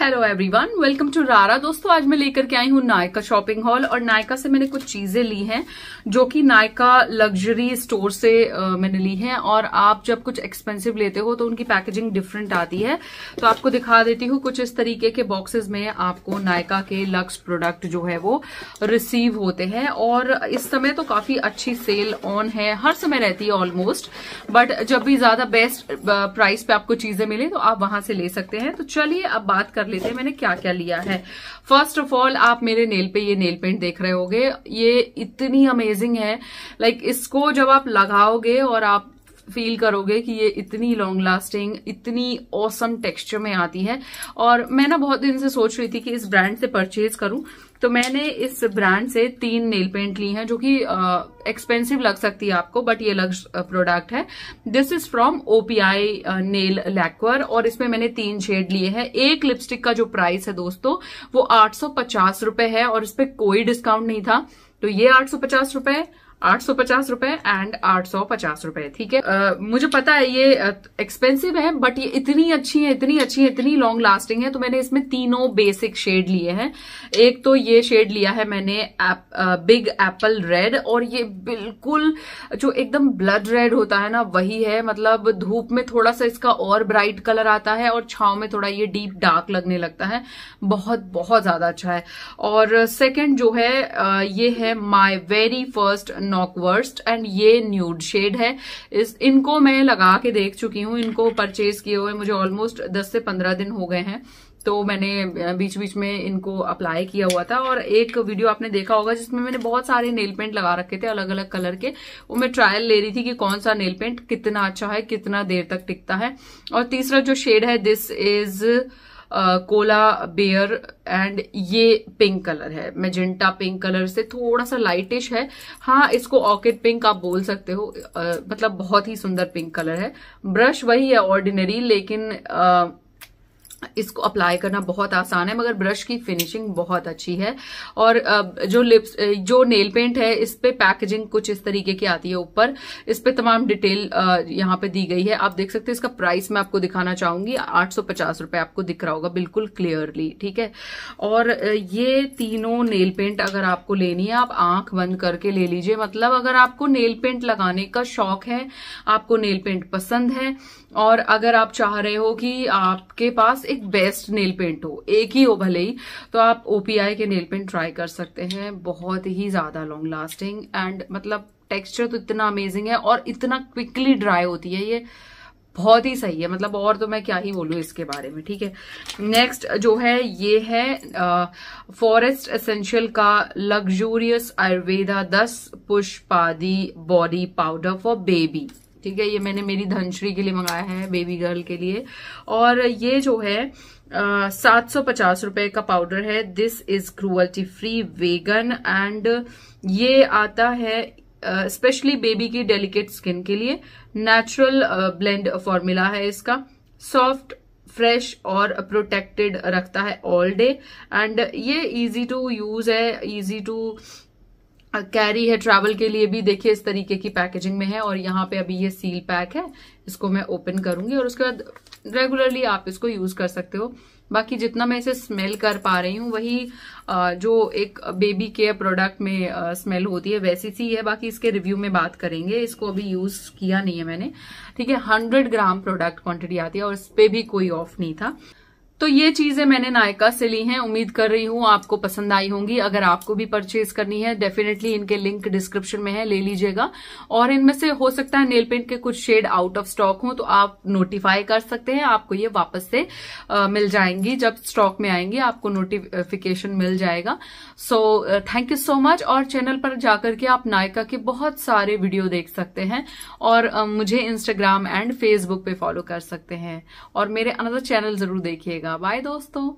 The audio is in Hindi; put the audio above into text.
हेलो एवरीवन वेलकम टू रारा दोस्तों आज मैं लेकर के आई हूँ नायका शॉपिंग हॉल और नायका से मैंने कुछ चीजें ली हैं जो कि नायका लग्जरी स्टोर से uh, मैंने ली हैं और आप जब कुछ एक्सपेंसिव लेते हो तो उनकी पैकेजिंग डिफरेंट आती है तो आपको दिखा देती हूँ कुछ इस तरीके के बॉक्सेस में आपको नायका के लक्स प्रोडक्ट जो है वो रिसीव होते हैं और इस समय तो काफी अच्छी सेल ऑन है हर समय रहती है ऑलमोस्ट बट जब भी ज्यादा बेस्ट प्राइस पे आपको चीजें मिले तो आप वहां से ले सकते हैं तो चलिए अब बात कर कर लेते हैं मैंने क्या क्या लिया है फर्स्ट ऑफ ऑल आप मेरे नेल पे ये नेल पेंट देख रहे होगे ये इतनी अमेजिंग है लाइक like, इसको जब आप लगाओगे और आप फील करोगे कि ये इतनी लॉन्ग लास्टिंग इतनी औसम टेक्सचर में आती है और मैं ना बहुत दिन से सोच रही थी कि इस ब्रांड से परचेज करूं तो मैंने इस ब्रांड से तीन नेल पेंट ली हैं जो कि एक्सपेंसिव लग सकती है आपको बट ये लग प्रोडक्ट है this is from OPI nail lacquer और इसमें मैंने तीन शेड लिए हैं एक लिपस्टिक का जो प्राइस है दोस्तों वो आठ सौ है और इस पर कोई डिस्काउंट नहीं था तो ये आठ सौ आठ सौ पचास रुपए एंड आठ सौ पचास रुपए ठीक है uh, मुझे पता है ये एक्सपेंसिव uh, है बट ये इतनी अच्छी है इतनी अच्छी है इतनी लॉन्ग लास्टिंग है तो मैंने इसमें तीनों बेसिक शेड लिए हैं एक तो ये शेड लिया है मैंने आ, बिग एप्पल रेड और ये बिल्कुल जो एकदम ब्लड रेड होता है ना वही है मतलब धूप में थोड़ा सा इसका और ब्राइट कलर आता है और छाव में थोड़ा ये डीप डार्क लगने लगता है बहुत बहुत ज्यादा अच्छा है और सेकेंड जो है uh, ये है my very first knockwurst and ये न्यूड शेड है इस इनको मैं लगा के देख चुकी हूँ इनको परचेज किए हुए मुझे ऑलमोस्ट दस से पंद्रह दिन हो गए हैं तो मैंने बीच बीच में इनको अप्लाई किया हुआ था और एक वीडियो आपने देखा होगा जिसमें मैंने बहुत सारे नेल पेंट लगा रखे थे अलग अलग कलर के वो मैं ट्रायल ले रही थी कि कौन सा नेल पेंट कितना अच्छा है कितना देर तक टिकता है और तीसरा जो शेड है this is cola bare and ये पिंक कलर है मेजेंटा पिंक कलर से थोड़ा सा लाइटिश है हाँ इसको ऑर्किड पिंक आप बोल सकते हो uh, मतलब बहुत ही सुंदर पिंक कलर है ब्रश वही है ऑर्डिनरी लेकिन uh, इसको अप्लाई करना बहुत आसान है मगर ब्रश की फिनिशिंग बहुत अच्छी है और जो लिप्स जो नेल पेंट है इस पे पैकेजिंग कुछ इस तरीके की आती है ऊपर इस पे तमाम डिटेल यहाँ पे दी गई है आप देख सकते हैं इसका प्राइस मैं आपको दिखाना चाहूंगी आठ सौ आपको दिख रहा होगा बिल्कुल क्लियरली ठीक है और ये तीनों नेल पेंट अगर आपको लेनी है आप आंख बंद करके ले लीजिए मतलब अगर आपको नेल पेंट लगाने का शौक है आपको नेल पेंट पसंद है और अगर आप चाह रहे हो कि आपके पास एक बेस्ट नेल पेंट हो एक ही हो भले ही तो आप ओपीआई के नेल पेंट ट्राई कर सकते हैं बहुत ही ज्यादा लॉन्ग लास्टिंग एंड मतलब टेक्सचर तो इतना अमेजिंग है और इतना क्विकली ड्राई होती है ये बहुत ही सही है मतलब और तो मैं क्या ही बोलूँ इसके बारे में ठीक है नेक्स्ट जो है ये है फॉरेस्ट एसेंशियल का luxurious Ayurveda Dashapushpadi body powder for baby ठीक है ये मैंने मेरी धनश्री के लिए मंगाया है बेबी गर्ल के लिए और ये जो है सात सौ पचास रुपए का पाउडर है this is cruelty free vegan and ये आता है स्पेशली बेबी की डेलिकेट स्किन के लिए नेचुरल ब्लेंड फॉर्मूला है इसका सॉफ्ट फ्रेश और प्रोटेक्टेड रखता है ऑल डे एंड ये इजी टू यूज है इजी टू कैरी है ट्रैवल के लिए भी देखिए इस तरीके की पैकेजिंग में है और यहाँ पे अभी ये सील पैक है इसको मैं ओपन करूंगी और उसके बाद रेगुलरली आप इसको यूज कर सकते हो बाकी जितना मैं इसे स्मेल कर पा रही हूँ वही जो एक बेबी केयर प्रोडक्ट में स्मेल होती है वैसी सी है बाकी इसके रिव्यू में बात करेंगे इसको अभी यूज किया नहीं है मैंने ठीक है हंड्रेड ग्राम प्रोडक्ट क्वांटिटी आती है और इस पर भी कोई ऑफ नहीं था तो ये चीजें मैंने नायका से ली हैं उम्मीद कर रही हूं आपको पसंद आई होंगी अगर आपको भी परचेज करनी है डेफिनेटली इनके लिंक डिस्क्रिप्शन में है ले लीजिएगा और इनमें से हो सकता है नेल पेंट के कुछ शेड आउट ऑफ स्टॉक हो तो आप नोटिफाई कर सकते हैं आपको ये वापस से आ, मिल जाएंगी जब स्टॉक में आएंगी आपको नोटिफिकेशन मिल जाएगा so thank you so much और चैनल पर जाकर के आप नायका के बहुत सारे वीडियो देख सकते हैं और uh, मुझे इंस्टाग्राम एंड फेसबुक पे फॉलो कर सकते हैं और मेरे अनदर चैनल जरूर देखिएगा मिलेगा बाय दोस्तों